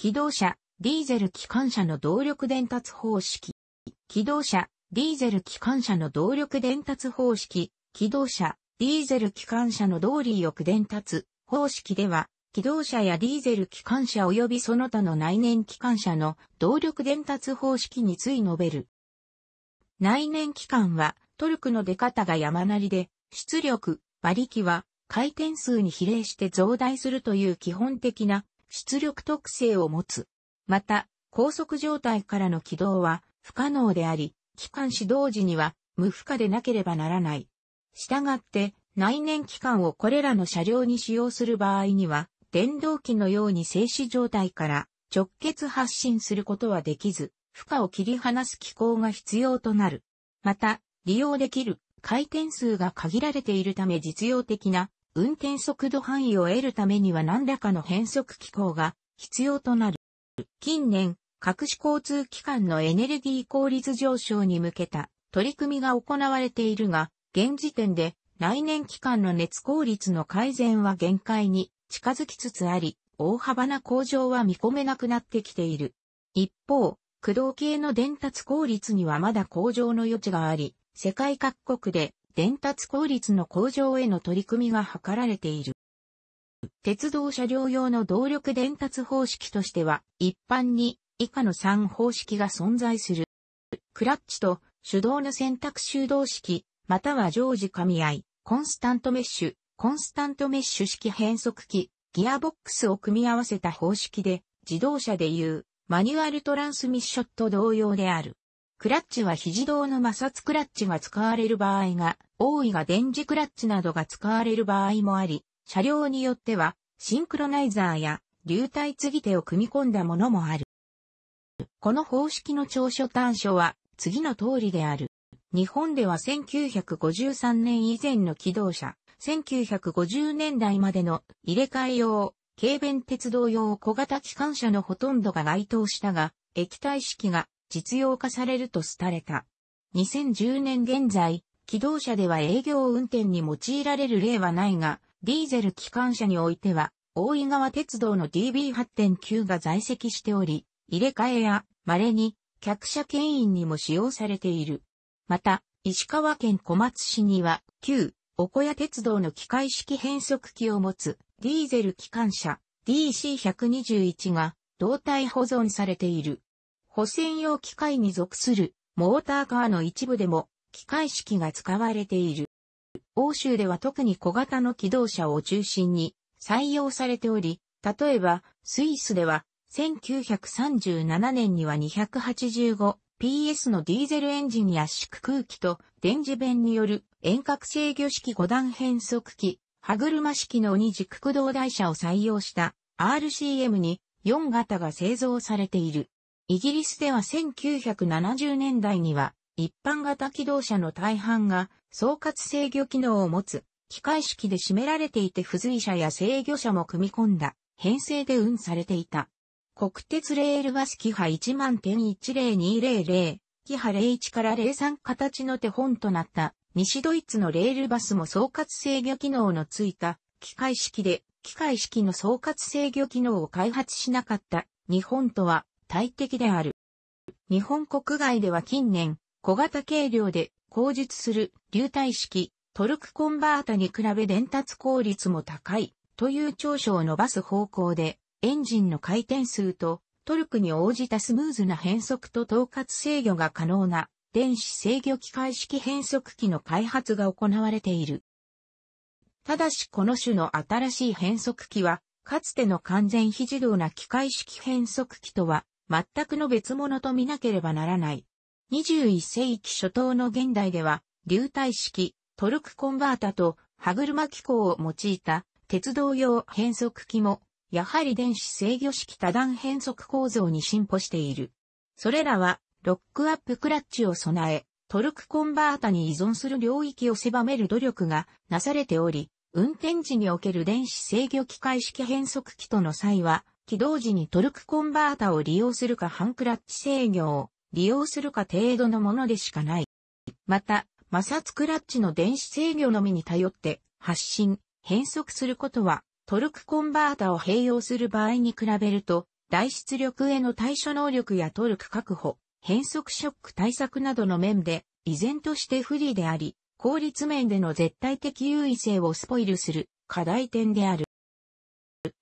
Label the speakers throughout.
Speaker 1: 機動車、ディーゼル機関車の動力伝達方式。機動車、ディーゼル機関車の動力伝達方式。機動車、ディーゼル機関車の動力伝達方式では、機動車やディーゼル機関車及びその他の内燃機関車の動力伝達方式につい述べる。内燃機関はトルクの出方が山なりで、出力、馬力は回転数に比例して増大するという基本的な出力特性を持つ。また、高速状態からの起動は不可能であり、機関始動時には無負荷でなければならない。したがって、内燃機関をこれらの車両に使用する場合には、電動機のように静止状態から直結発進することはできず、負荷を切り離す機構が必要となる。また、利用できる回転数が限られているため実用的な運転速度範囲を得るためには何らかの変速機構が必要となる。近年、各種交通機関のエネルギー効率上昇に向けた取り組みが行われているが、現時点で来年期間の熱効率の改善は限界に近づきつつあり、大幅な向上は見込めなくなってきている。一方、駆動系の伝達効率にはまだ向上の余地があり、世界各国で伝達効率の向上への取り組みが図られている。鉄道車両用の動力伝達方式としては、一般に以下の3方式が存在する。クラッチと手動の選択手動式、または常時噛み合い、コンスタントメッシュ、コンスタントメッシュ式変速機、ギアボックスを組み合わせた方式で、自動車でいうマニュアルトランスミッションと同様である。クラッチは肘胴の摩擦クラッチが使われる場合が、多いが電磁クラッチなどが使われる場合もあり、車両によっては、シンクロナイザーや流体継ぎ手を組み込んだものもある。この方式の長所短所は次の通りである。日本では1953年以前の機動車、1950年代までの入れ替え用、軽便鉄道用小型機関車のほとんどが該当したが、液体式が実用化されると廃れた。2010年現在、機動車では営業運転に用いられる例はないが、ディーゼル機関車においては、大井川鉄道の DB8.9 が在籍しており、入れ替えや、稀に、客車牽引にも使用されている。また、石川県小松市には、旧、おこや鉄道の機械式変速機を持つ、ディーゼル機関車、DC121 が、胴体保存されている。補選用機械に属するモーターカーの一部でも機械式が使われている。欧州では特に小型の機動車を中心に採用されており、例えばスイスでは1937年には 285PS のディーゼルエンジンや圧縮空気と電磁弁による遠隔制御式5段変速機、歯車式の二軸駆動台車を採用した RCM に4型が製造されている。イギリスでは1970年代には、一般型機動車の大半が総括制御機能を持つ、機械式で占められていて付随車や制御車も組み込んだ、編成で運されていた。国鉄レールバスキハ1万10200、キハ01から03形の手本となった西ドイツのレールバスも総括制御機能のついた機械式で機械式の総括制御機能を開発しなかった日本とは大敵である。日本国外では近年、小型軽量で口述する流体式トルクコンバータに比べ伝達効率も高いという長所を伸ばす方向でエンジンの回転数とトルクに応じたスムーズな変速と統括制御が可能な電子制御機械式変速機の開発が行われている。ただしこの種の新しい変速機はかつての完全非自動な機械式変速機とは全くの別物と見なければならない。21世紀初頭の現代では、流体式、トルクコンバータと歯車機構を用いた鉄道用変速機も、やはり電子制御式多段変速構造に進歩している。それらは、ロックアップクラッチを備え、トルクコンバータに依存する領域を狭める努力がなされており、運転時における電子制御機械式変速機との際は、起動時にトルクコンバータを利用するか半クラッチ制御を利用するか程度のものでしかない。また、摩擦クラッチの電子制御のみに頼って発進、変速することはトルクコンバータを併用する場合に比べると、大出力への対処能力やトルク確保、変速ショック対策などの面で、依然として不利であり、効率面での絶対的優位性をスポイルする課題点である。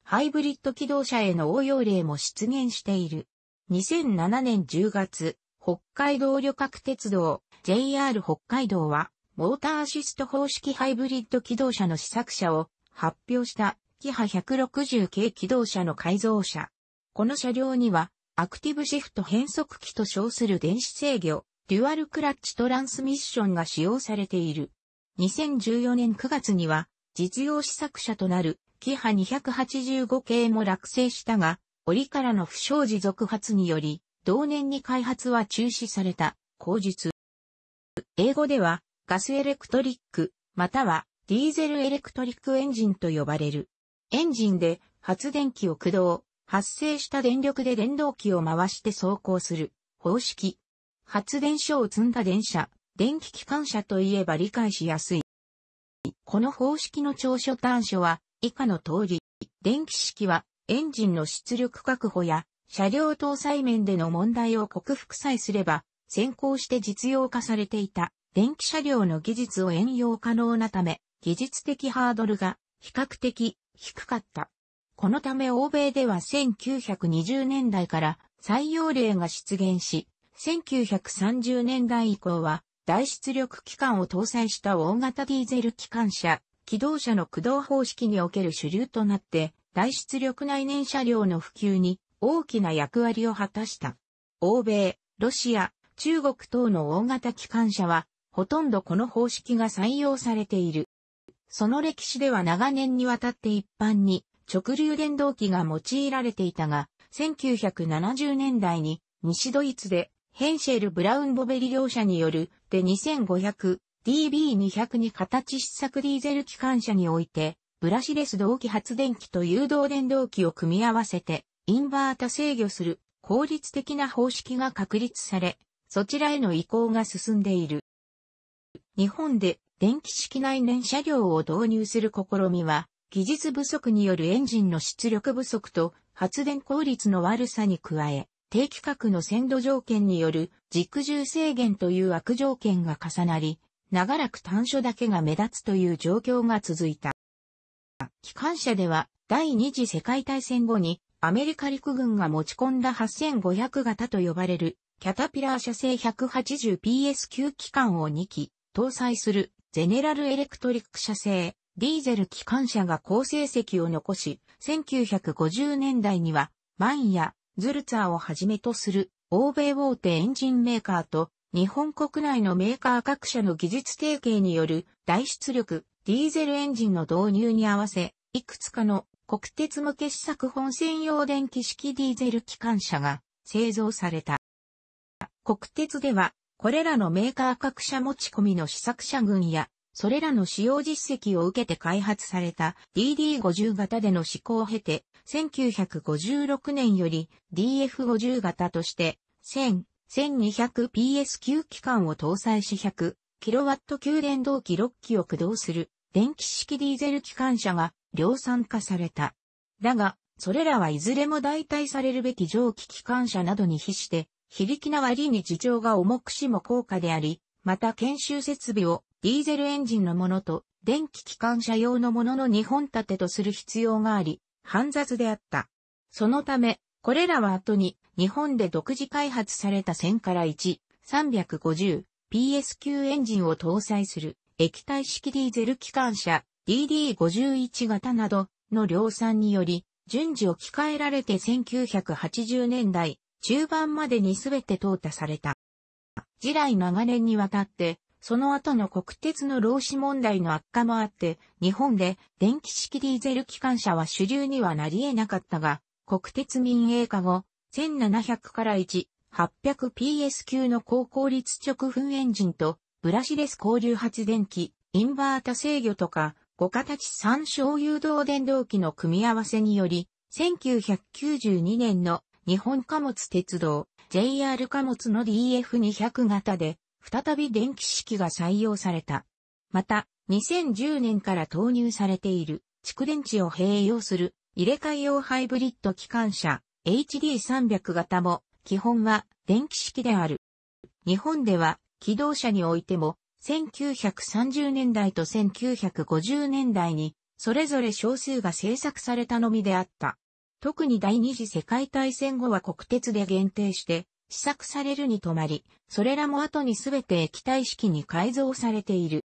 Speaker 1: ハイブリッド機動車への応用例も出現している。2007年10月、北海道旅客鉄道 JR 北海道は、モーターアシスト方式ハイブリッド機動車の試作車を発表したキハ160系機動車の改造車。この車両には、アクティブシフト変速機と称する電子制御、デュアルクラッチトランスミッションが使用されている。2014年9月には、実用試作車となるキハ285系も落成したが、折からの不祥事続発により、同年に開発は中止された、後述。英語では、ガスエレクトリック、または、ディーゼルエレクトリックエンジンと呼ばれる。エンジンで発電機を駆動、発生した電力で電動機を回して走行する方式。発電所を積んだ電車、電気機関車といえば理解しやすい。この方式の長所短所は以下の通り、電気式はエンジンの出力確保や車両搭載面での問題を克服さえすれば、先行して実用化されていた電気車両の技術を援用可能なため、技術的ハードルが比較的低かった。このため欧米では1920年代から採用例が出現し、1930年代以降は大出力機関を搭載した大型ディーゼル機関車機動車の駆動方式における主流となって、大出力内燃車両の普及に大きな役割を果たした。欧米、ロシア、中国等の大型機関車は、ほとんどこの方式が採用されている。その歴史では長年にわたって一般に直流電動機が用いられていたが、1970年代に西ドイツでヘンシェル・ブラウンボベリ両社によるで2500 DB200 に形試作ディーゼル機関車において、ブラシレス同期発電機と誘導電動機を組み合わせて、インバータ制御する効率的な方式が確立され、そちらへの移行が進んでいる。日本で電気式内燃車両を導入する試みは、技術不足によるエンジンの出力不足と発電効率の悪さに加え、低規格の鮮度条件による軸重制限という悪条件が重なり、長らく短所だけが目立つという状況が続いた。機関車では第二次世界大戦後にアメリカ陸軍が持ち込んだ8500型と呼ばれるキャタピラー社製 180PS 級機関を2機搭載するゼネラルエレクトリック社製ディーゼル機関車が高成績を残し、1950年代にはマンやズルツァーをはじめとする欧米大手エンジンメーカーと日本国内のメーカー各社の技術提携による大出力ディーゼルエンジンの導入に合わせ、いくつかの国鉄向け試作本専用電気式ディーゼル機関車が製造された。国鉄では、これらのメーカー各社持ち込みの試作車群や、それらの使用実績を受けて開発された DD50 型での試行を経て、1956年より DF50 型として、1000、1 2 0 0 p s 級機関を搭載し 100kW 級電動機6機を駆動する電気式ディーゼル機関車が量産化された。だが、それらはいずれも代替されるべき蒸気機関車などに比して、非力な割に事情が重くしも高価であり、また研修設備をディーゼルエンジンのものと電気機関車用のものの2本立てとする必要があり、煩雑であった。そのため、これらは後に日本で独自開発された1000から 1350PS q エンジンを搭載する液体式ディーゼル機関車 DD51 型などの量産により順次置き換えられて1980年代中盤までに全て淘汰された。次来長年にわたってその後の国鉄の労使問題の悪化もあって、日本で電気式ディーゼル機関車は主流にはなり得なかったが、国鉄民営化後、1700から1、800PS 級の高効率直噴エンジンと、ブラシレス交流発電機、インバータ制御とか、5形3小誘導電動機の組み合わせにより、1992年の日本貨物鉄道 JR 貨物の DF200 型で、再び電気式が採用された。また、2010年から投入されている蓄電池を併用する入れ替え用ハイブリッド機関車 HD300 型も基本は電気式である。日本では機動車においても1930年代と1950年代にそれぞれ少数が制作されたのみであった。特に第二次世界大戦後は国鉄で限定して試作されるに止まり、それらも後にすべて液体式に改造されている。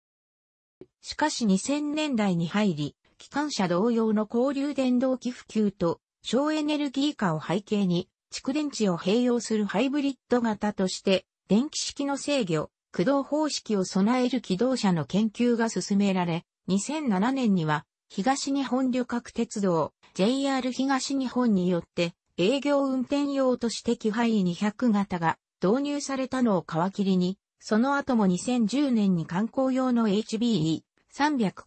Speaker 1: しかし2000年代に入り、機関車同様の交流電動機普及と省エネルギー化を背景に、蓄電池を併用するハイブリッド型として、電気式の制御、駆動方式を備える機動車の研究が進められ、2007年には、東日本旅客鉄道、JR 東日本によって、営業運転用として規範200型が導入されたのを皮切りに、その後も2010年に観光用の HBE300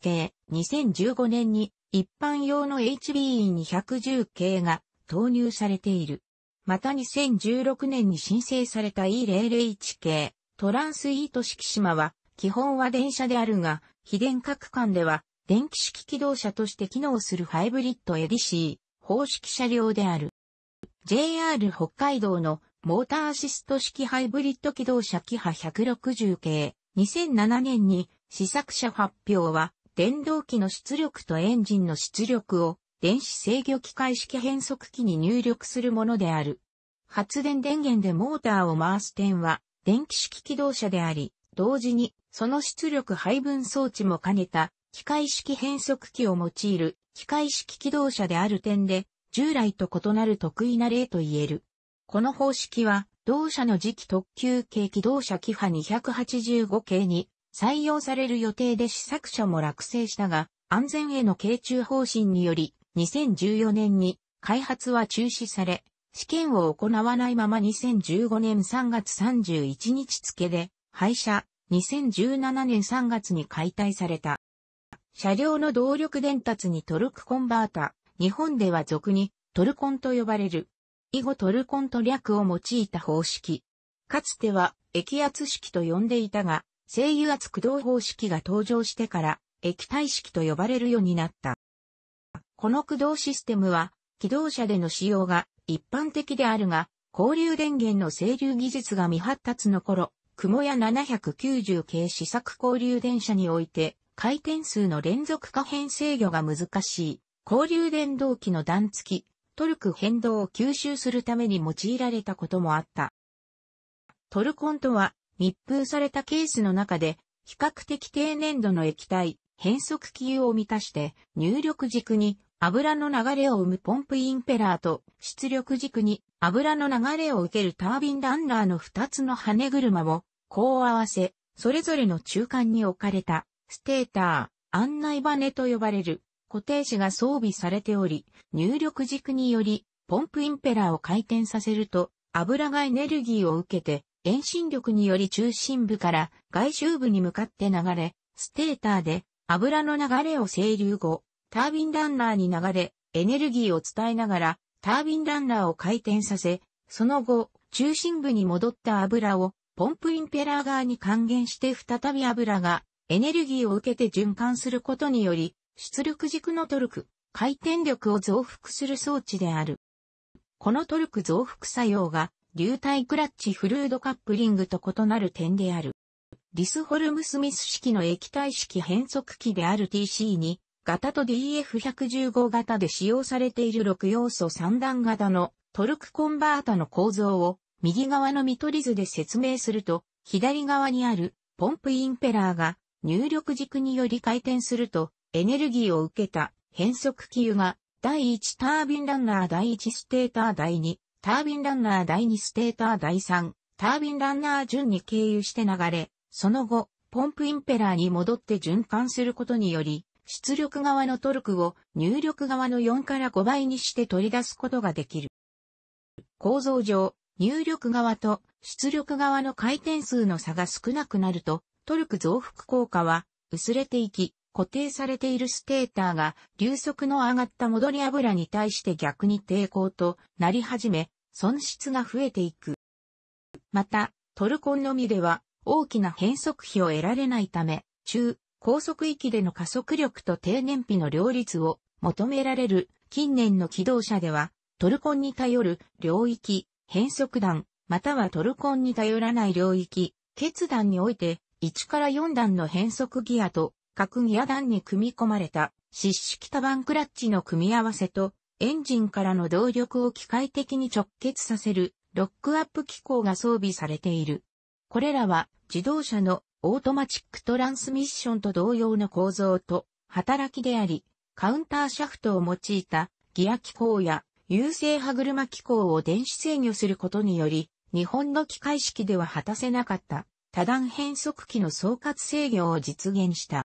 Speaker 1: 系、2015年に一般用の HBE210 系が投入されている。また2016年に申請された E001 系、トランスイート式島は、基本は電車であるが、非電化区間では、電気式機動車として機能するハイブリッドエディシー、方式車両である。JR 北海道のモーターアシスト式ハイブリッド機動車キハ160系、2007年に試作車発表は、電動機の出力とエンジンの出力を電子制御機械式変速機に入力するものである。発電電源でモーターを回す点は電気式機動車であり、同時にその出力配分装置も兼ねた機械式変速機を用いる機械式機動車である点で従来と異なる得意な例と言える。この方式は同社の次期特急系機動車機派285系に採用される予定で試作車も落成したが、安全への傾注方針により、2014年に開発は中止され、試験を行わないまま2015年3月31日付で廃車、2017年3月に解体された。車両の動力伝達にトルクコンバータ、日本では俗にトルコンと呼ばれる。以後トルコンと略を用いた方式。かつては液圧式と呼んでいたが、声油圧駆動方式が登場してから液体式と呼ばれるようになった。この駆動システムは機動車での使用が一般的であるが、交流電源の整流技術が未発達の頃、雲屋790系試作交流電車において、回転数の連続可変制御が難しい、交流電動機の段付き、トルク変動を吸収するために用いられたこともあった。トルコンとは、密封されたケースの中で、比較的低粘度の液体、変速気を満たして、入力軸に油の流れを生むポンプインペラーと、出力軸に油の流れを受けるタービンランナーの2つの羽車を、こう合わせ、それぞれの中間に置かれた、ステーター、案内バネと呼ばれる、固定子が装備されており、入力軸により、ポンプインペラーを回転させると、油がエネルギーを受けて、遠心力により中心部から外周部に向かって流れ、ステーターで油の流れを整流後、タービンランナーに流れ、エネルギーを伝えながら、タービンランナーを回転させ、その後、中心部に戻った油を、ポンプインペラー側に還元して再び油が、エネルギーを受けて循環することにより、出力軸のトルク、回転力を増幅する装置である。このトルク増幅作用が、流体クラッチフルードカップリングと異なる点である。ディスホルムスミス式の液体式変速機である TC2 型と DF115 型で使用されている6要素3段型のトルクコンバータの構造を右側の見取り図で説明すると、左側にあるポンプインペラーが入力軸により回転するとエネルギーを受けた変速機油が第1タービンランナー第1ステーター第2タービンランナー第2ステーター第3、タービンランナー順に経由して流れ、その後、ポンプインペラーに戻って循環することにより、出力側のトルクを入力側の4から5倍にして取り出すことができる。構造上、入力側と出力側の回転数の差が少なくなると、トルク増幅効果は薄れていき、固定されているステーターが流速の上がった戻り油に対して逆に抵抗となり始め、損失が増えていく。また、トルコンのみでは大きな変速比を得られないため、中、高速域での加速力と低燃費の両立を求められる近年の機動車では、トルコンに頼る領域、変速弾、またはトルコンに頼らない領域、決断において、1から4段の変速ギアと各ギア団に組み込まれた湿式多ンクラッチの組み合わせとエンジンからの動力を機械的に直結させるロックアップ機構が装備されている。これらは自動車のオートマチックトランスミッションと同様の構造と働きであり、カウンターシャフトを用いたギア機構や優勢歯車機構を電子制御することにより、日本の機械式では果たせなかった多段変速機の総括制御を実現した。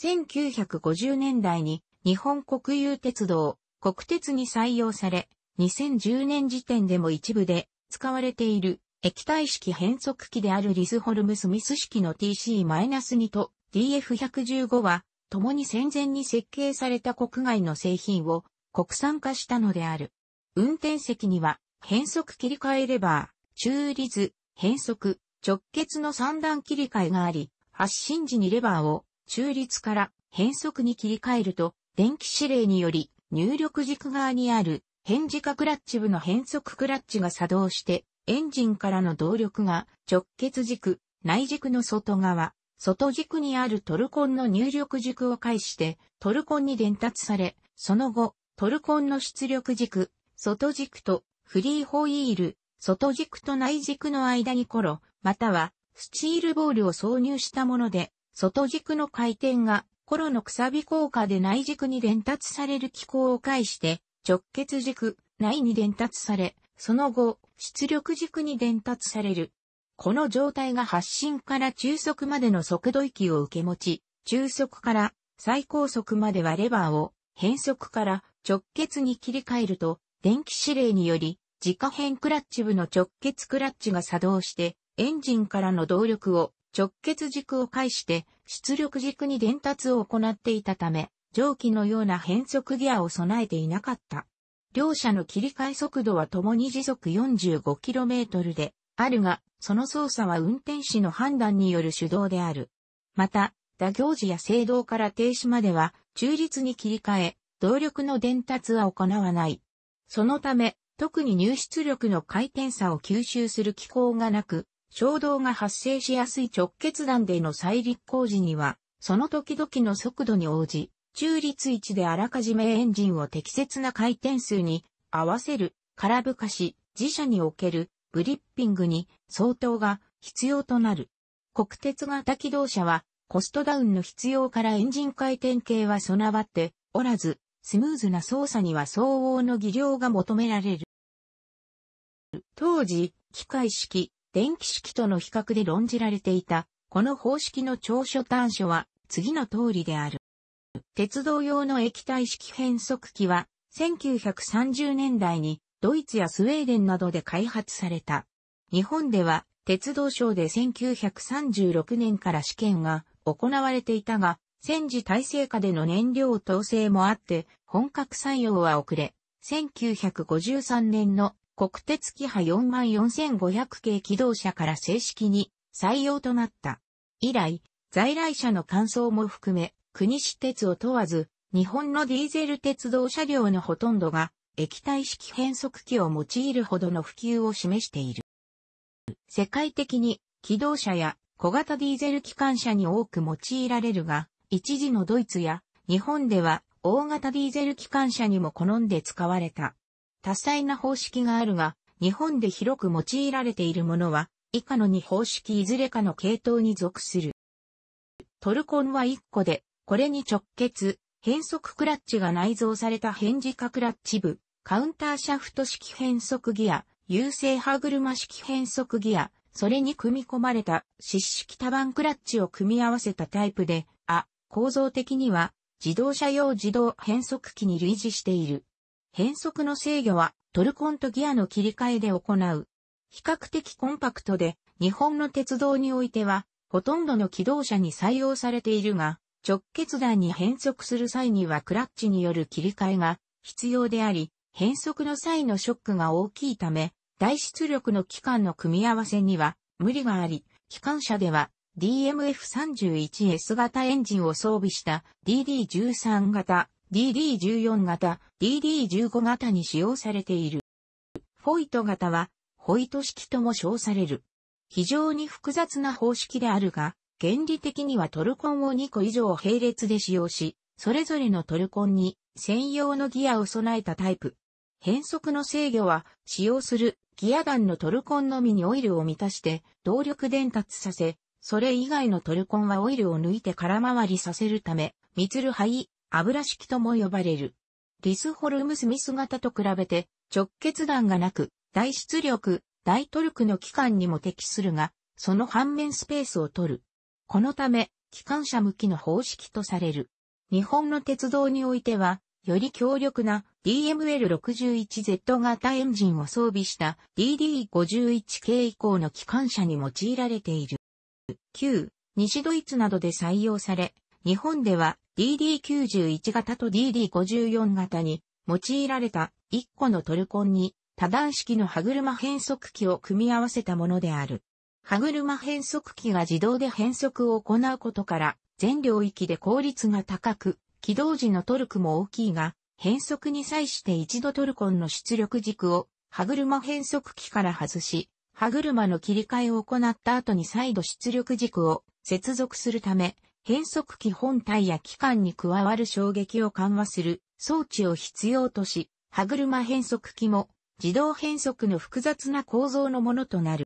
Speaker 1: 1950年代に日本国有鉄道、国鉄に採用され、2010年時点でも一部で使われている液体式変速機であるリスホルムスミス式の TC-2 と DF115 は、共に戦前に設計された国外の製品を国産化したのである。運転席には変速切り替えレバー、中立、変速、直結の三段切り替えがあり、発進時にレバーを中立から変速に切り替えると、電気指令により入力軸側にある変化クラッチ部の変速クラッチが作動して、エンジンからの動力が直結軸、内軸の外側、外軸にあるトルコンの入力軸を介してトルコンに伝達され、その後、トルコンの出力軸、外軸とフリーホイール、外軸と内軸の間にコロ、またはスチールボールを挿入したもので外軸の回転が、コロのくさび効果で内軸に伝達される機構を介して、直結軸、内に伝達され、その後、出力軸に伝達される。この状態が発進から中速までの速度域を受け持ち、中速から最高速まではレバーを変速から直結に切り替えると、電気指令により、自家変クラッチ部の直結クラッチが作動して、エンジンからの動力を直結軸を介して出力軸に伝達を行っていたため、蒸気のような変速ギアを備えていなかった。両者の切り替え速度はともに時速 45km であるが、その操作は運転士の判断による手動である。また、打行時や制動から停止までは中立に切り替え、動力の伝達は行わない。そのため、特に入出力の回転差を吸収する機構がなく、衝動が発生しやすい直結弾での再立工時には、その時々の速度に応じ、中立位置であらかじめエンジンを適切な回転数に合わせる、空ぶかし、自社におけるグリッピングに相当が必要となる。国鉄型機動車はコストダウンの必要からエンジン回転系は備わっておらず、スムーズな操作には相応の技量が求められる。当時、機械式、電気式との比較で論じられていた、この方式の長所短所は次の通りである。鉄道用の液体式変速機は1930年代にドイツやスウェーデンなどで開発された。日本では鉄道省で1936年から試験が行われていたが、戦時体制下での燃料統制もあって、本格採用は遅れ、1953年の国鉄機派44500系機動車から正式に採用となった。以来、在来車の乾燥も含め、国私鉄を問わず、日本のディーゼル鉄道車両のほとんどが液体式変速機を用いるほどの普及を示している。世界的に機動車や小型ディーゼル機関車に多く用いられるが、一時のドイツや日本では大型ディーゼル機関車にも好んで使われた。多彩な方式があるが、日本で広く用いられているものは、以下の2方式いずれかの系統に属する。トルコンは1個で、これに直結、変速クラッチが内蔵された変磁化クラッチ部、カウンターシャフト式変速ギア、優勢歯車式変速ギア、それに組み込まれた湿式多番クラッチを組み合わせたタイプで、あ、構造的には自動車用自動変速機に類似している。変速の制御はトルコンとギアの切り替えで行う。比較的コンパクトで、日本の鉄道においては、ほとんどの機動車に採用されているが、直結弾に変速する際にはクラッチによる切り替えが必要であり、変速の際のショックが大きいため、大出力の機関の組み合わせには無理があり、機関車では DMF31S 型エンジンを装備した DD13 型 DD14 型、DD15 型に使用されている。フォイト型は、ホイト式とも称される。非常に複雑な方式であるが、原理的にはトルコンを2個以上並列で使用し、それぞれのトルコンに専用のギアを備えたタイプ。変速の制御は、使用するギアガンのトルコンのみにオイルを満たして動力伝達させ、それ以外のトルコンはオイルを抜いて空回りさせるため、ミツルハイ油式とも呼ばれる。リスホルムスミス型と比べて直結弾がなく、大出力、大トルクの機関にも適するが、その反面スペースを取る。このため、機関車向きの方式とされる。日本の鉄道においては、より強力な DML61Z 型エンジンを装備した DD51 系以降の機関車に用いられている。旧、西ドイツなどで採用され、日本では DD91 型と DD54 型に用いられた1個のトルコンに多段式の歯車変速機を組み合わせたものである。歯車変速機が自動で変速を行うことから全領域で効率が高く、起動時のトルクも大きいが、変速に際して一度トルコンの出力軸を歯車変速機から外し、歯車の切り替えを行った後に再度出力軸を接続するため、変速機本体や機関に加わる衝撃を緩和する装置を必要とし、歯車変速機も自動変速の複雑な構造のものとなる。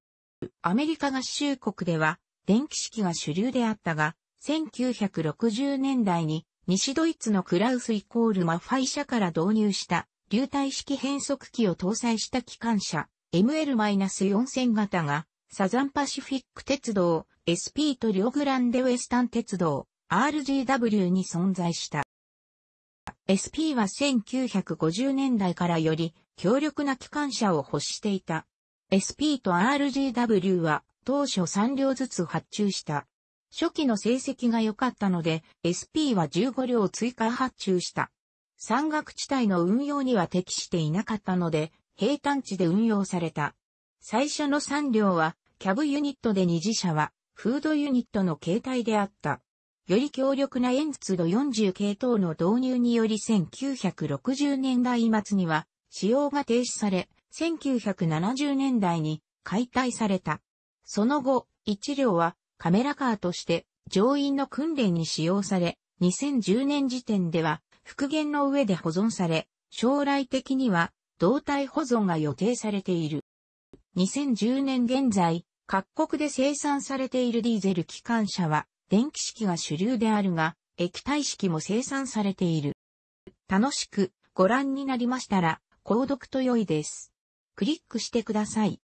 Speaker 1: アメリカ合衆国では電気式が主流であったが、1960年代に西ドイツのクラウスイコールマファイ社から導入した流体式変速機を搭載した機関車 ML-4000 型がサザンパシフィック鉄道 SP とリオグランデウエスタン鉄道 RGW に存在した。SP は1950年代からより強力な機関車を欲していた。SP と RGW は当初3両ずつ発注した。初期の成績が良かったので SP は15両追加発注した。山岳地帯の運用には適していなかったので平坦地で運用された。最初の3両はキャブユニットで二次車はフードユニットの形態であった。より強力なエンツド40系統の導入により1960年代末には使用が停止され、1970年代に解体された。その後、一両はカメラカーとして乗員の訓練に使用され、2010年時点では復元の上で保存され、将来的には胴体保存が予定されている。2010年現在、各国で生産されているディーゼル機関車は、電気式が主流であるが、液体式も生産されている。楽しくご覧になりましたら、購読と良いです。クリックしてください。